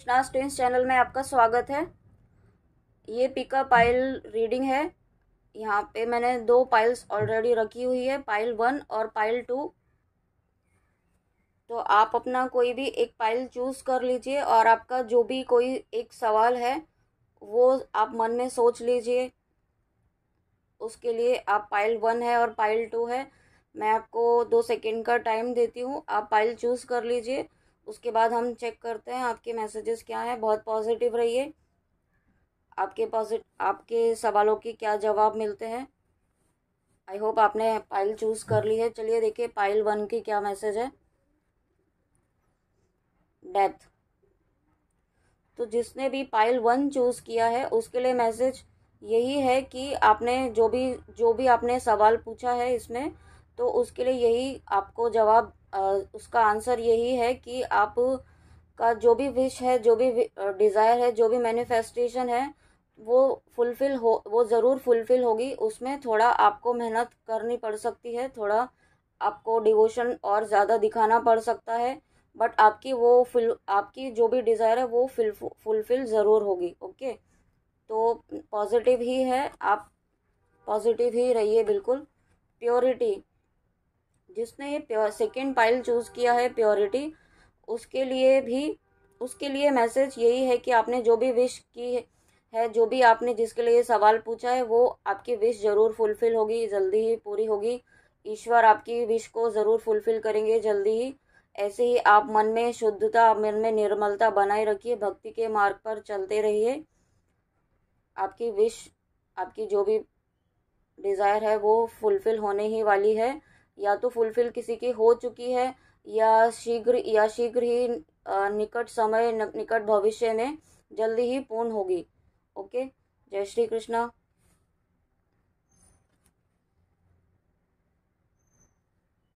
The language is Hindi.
कृष्णा ट्विंस चैनल में आपका स्वागत है ये पिका पाइल रीडिंग है यहाँ पे मैंने दो पाइल्स ऑलरेडी रखी हुई है पाइल वन और पाइल टू तो आप अपना कोई भी एक पाइल चूज़ कर लीजिए और आपका जो भी कोई एक सवाल है वो आप मन में सोच लीजिए उसके लिए आप पाइल वन है और पाइल टू है मैं आपको दो सेकेंड का टाइम देती हूँ आप पाइल चूज़ कर लीजिए उसके बाद हम चेक करते हैं आपके मैसेजेस क्या हैं बहुत पॉजिटिव रहिए आपके पॉजिट आपके सवालों के क्या जवाब मिलते हैं आई होप आपने पाइल चूज़ कर ली है चलिए देखिए पाइल वन की क्या मैसेज है डेथ तो जिसने भी पाइल वन चूज़ किया है उसके लिए मैसेज यही है कि आपने जो भी जो भी आपने सवाल पूछा है इसमें तो उसके लिए यही आपको जवाब उसका आंसर यही है कि आप का जो भी विश है जो भी डिज़ायर है जो भी मैनिफेस्टेशन है वो फुलफिल हो वो ज़रूर फुलफिल होगी उसमें थोड़ा आपको मेहनत करनी पड़ सकती है थोड़ा आपको डिवोशन और ज़्यादा दिखाना पड़ सकता है बट आपकी वो फुल आपकी जो भी डिज़ायर है वो फिल फुलफिल ज़रूर होगी ओके तो पॉजिटिव ही है आप पॉजिटिव ही रहिए बिल्कुल प्योरिटी जिसने प्योर सेकेंड पाइल चूज़ किया है प्योरिटी उसके लिए भी उसके लिए मैसेज यही है कि आपने जो भी विश की है जो भी आपने जिसके लिए सवाल पूछा है वो आपकी विश ज़रूर फुलफ़िल होगी जल्दी ही पूरी होगी ईश्वर आपकी विश को ज़रूर फुलफ़िल करेंगे जल्दी ही ऐसे ही आप मन में शुद्धता मन में निर्मलता बनाए रखिए भक्ति के मार्ग पर चलते रहिए आपकी विश आपकी जो भी डिज़ायर है वो फुलफ़िल होने ही वाली है या तो फुलफिल किसी की हो चुकी है या शीघ्र या शीघ्र ही निकट समय निकट भविष्य में जल्दी ही पूर्ण होगी ओके जय श्री कृष्णा